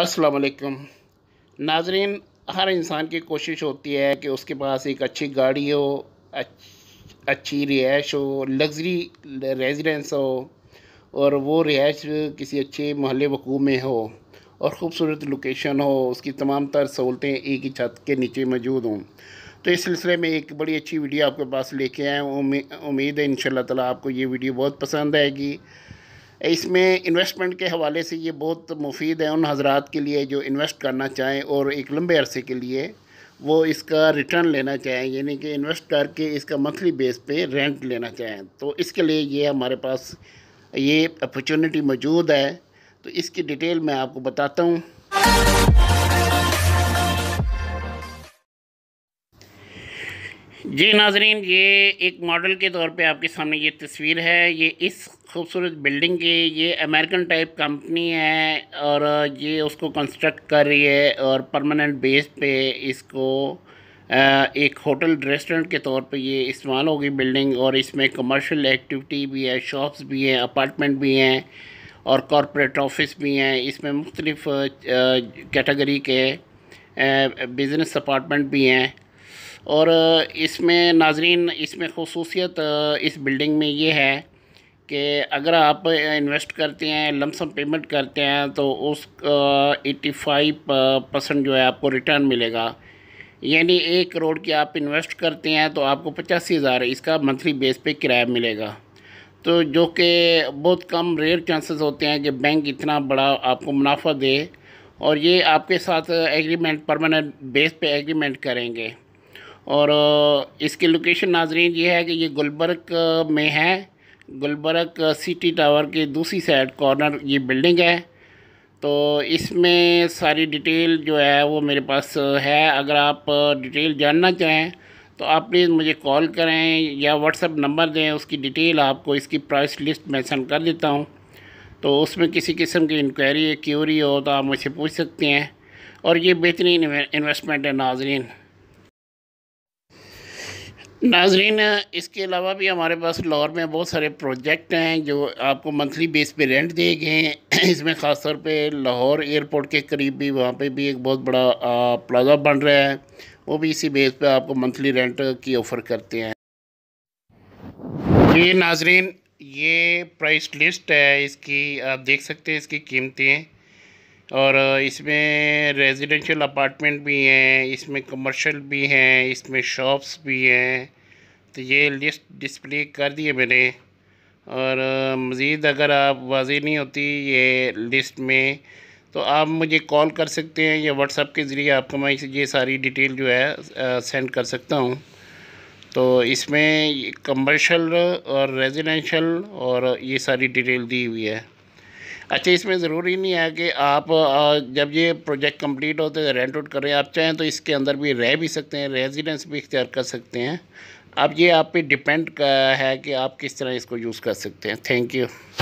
अस्सलाम वालेकुम नाजरीन हर इंसान की कोशिश होती है कि उसके पास एक अच्छी गाड़ी हो अच्छी रिहाइश हो लग्जरी रेजिडेंस हो और वो रिहाइश किसी अच्छे महल वकूँ में हो और ख़ूबसूरत लोकेशन हो उसकी तमाम तर सहूलतें एक ही छत के नीचे मौजूद हों तो इस सिलसिले में एक बड़ी अच्छी वीडियो आपके पास लेके आए उम्मीद है इन ताला आपको ये वीडियो बहुत पसंद आएगी इसमें इन्वेस्टमेंट के हवाले से ये बहुत मुफीद है उन हज़रा के लिए जो इन्वेस्ट करना चाहें और एक लंबे अरसे के लिए वो इसका रिटर्न लेना चाहें यानी कि इन्वेस्ट करके इसका मंथली बेस पे रेंट लेना चाहें तो इसके लिए ये हमारे पास ये अपॉर्चुनिटी मौजूद है तो इसकी डिटेल मैं आपको बताता हूँ जी नाजरीन ये एक मॉडल के तौर पे आपके सामने ये तस्वीर है ये इस खूबसूरत बिल्डिंग की ये अमेरिकन टाइप कंपनी है और ये उसको कंस्ट्रक्ट कर रही है और परमानेंट बेस पे इसको एक होटल रेस्टोरेंट के तौर पे ये इस्तेमाल होगी बिल्डिंग और इसमें कमर्शियल एक्टिविटी भी है शॉप्स भी हैं अपार्टमेंट भी हैं और कॉरपोरेट ऑफिस भी हैं इसमें मुख्तलिफ़ कैटेगरी के बिज़नेस अपार्टमेंट भी हैं और इसमें नाजरीन इसमें खसूसियत इस बिल्डिंग में ये है कि अगर आप इन्वेस्ट करते हैं लमसम पेमेंट करते हैं तो उस एट्टी फाइव परसेंट जो है आपको रिटर्न मिलेगा यानी एक करोड़ की आप इन्वेस्ट करते हैं तो आपको पचासी हज़ार इसका मंथली बेस पे किराया मिलेगा तो जो कि बहुत कम रेयर चांसेस होते हैं कि बैंक इतना बड़ा आपको मुनाफा दे और ये आपके साथ एग्रीमेंट परमानेंट बेस पे एग्रीमेंट करेंगे और इसकी लोकेशन नाजरीन ये है कि ये गुलबर्ग में है गुलबर्ग सिटी टावर के दूसरी साइड कॉर्नर ये बिल्डिंग है तो इसमें सारी डिटेल जो है वो मेरे पास है अगर आप डिटेल जानना चाहें तो आप प्लीज़ मुझे कॉल करें या व्हाट्सअप नंबर दें उसकी डिटेल आपको इसकी प्राइस लिस्ट मैंसन कर देता हूँ तो उसमें किसी किस्म की इंक्वायरी क्यूरी हो तो आप मुझसे पूछ सकते हैं और ये बेहतरीन इन्वेस्टमेंट है नाजरीन नाजरीन इसके अलावा भी हमारे पास लाहौर में बहुत सारे प्रोजेक्ट हैं जो आपको मंथली बेस पे रेंट दिए गए हैं इसमें ख़ास तौर पर लाहौर एयरपोर्ट के करीब भी वहाँ पे भी एक बहुत बड़ा प्लाजा बन रहा है वो भी इसी बेस पे आपको मंथली रेंट की ऑफ़र करते हैं जी नाजरीन ये प्राइस लिस्ट है इसकी आप देख सकते हैं इसकी कीमतें और इसमें रेजिडेंशियल अपार्टमेंट भी हैं इसमें कमर्शियल भी हैं इसमें शॉप्स भी हैं तो ये लिस्ट डिस्प्ले कर दी है मैंने और मज़ीद अगर आप वाजी नहीं होती ये लिस्ट में तो आप मुझे कॉल कर सकते हैं या व्हाट्सअप के ज़रिए आपको मैं ये सारी डिटेल जो है सेंड कर सकता हूँ तो इसमें कमर्शियल और रेजिडेंशल और ये सारी डिटेल दी हुई है अच्छा इसमें ज़रूरी नहीं है कि आप जब ये प्रोजेक्ट कंप्लीट होते हैं रेंट आउट करें आप चाहें तो इसके अंदर भी रह भी सकते हैं रेजिडेंस भी इख्तियार कर सकते हैं अब ये आप पे डिपेंड है कि आप किस तरह इसको यूज़ कर सकते हैं थैंक यू